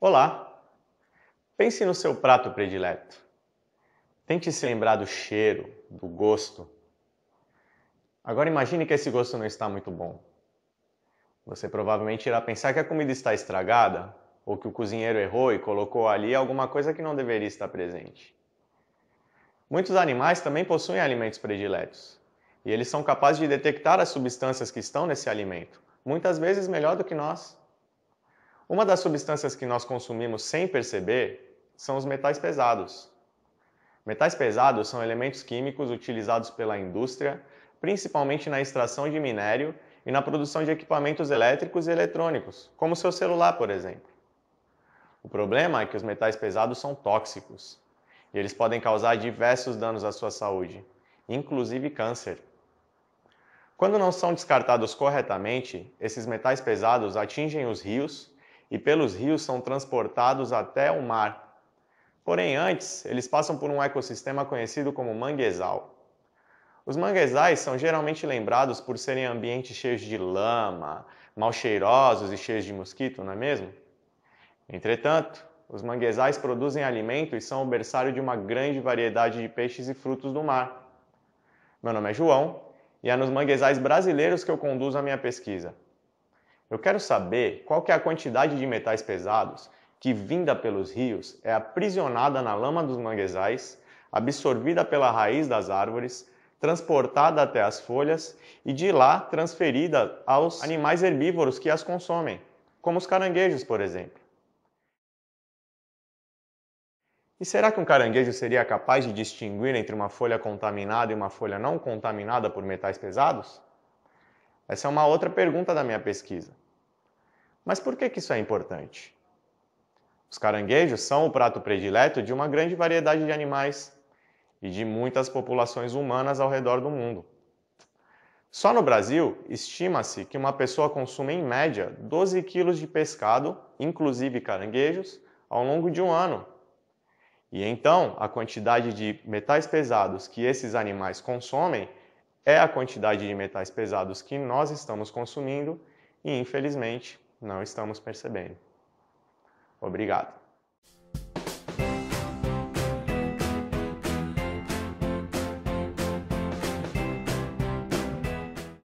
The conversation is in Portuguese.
Olá! Pense no seu prato predileto. Tente se lembrar do cheiro, do gosto. Agora imagine que esse gosto não está muito bom. Você provavelmente irá pensar que a comida está estragada ou que o cozinheiro errou e colocou ali alguma coisa que não deveria estar presente. Muitos animais também possuem alimentos prediletos e eles são capazes de detectar as substâncias que estão nesse alimento, muitas vezes melhor do que nós. Uma das substâncias que nós consumimos sem perceber são os metais pesados. Metais pesados são elementos químicos utilizados pela indústria, principalmente na extração de minério e na produção de equipamentos elétricos e eletrônicos, como seu celular, por exemplo. O problema é que os metais pesados são tóxicos e eles podem causar diversos danos à sua saúde, inclusive câncer. Quando não são descartados corretamente, esses metais pesados atingem os rios e pelos rios são transportados até o mar. Porém, antes, eles passam por um ecossistema conhecido como manguezal. Os manguezais são geralmente lembrados por serem ambientes cheios de lama, mal cheirosos e cheios de mosquito, não é mesmo? Entretanto, os manguezais produzem alimento e são o berçário de uma grande variedade de peixes e frutos do mar. Meu nome é João e é nos manguezais brasileiros que eu conduzo a minha pesquisa. Eu quero saber qual que é a quantidade de metais pesados que, vinda pelos rios, é aprisionada na lama dos manguezais, absorvida pela raiz das árvores, transportada até as folhas e de lá transferida aos animais herbívoros que as consomem, como os caranguejos, por exemplo. E será que um caranguejo seria capaz de distinguir entre uma folha contaminada e uma folha não contaminada por metais pesados? Essa é uma outra pergunta da minha pesquisa. Mas por que, que isso é importante? Os caranguejos são o prato predileto de uma grande variedade de animais e de muitas populações humanas ao redor do mundo. Só no Brasil, estima-se que uma pessoa consuma em média 12 quilos de pescado, inclusive caranguejos, ao longo de um ano. E então, a quantidade de metais pesados que esses animais consomem é a quantidade de metais pesados que nós estamos consumindo e, infelizmente, não estamos percebendo. Obrigado.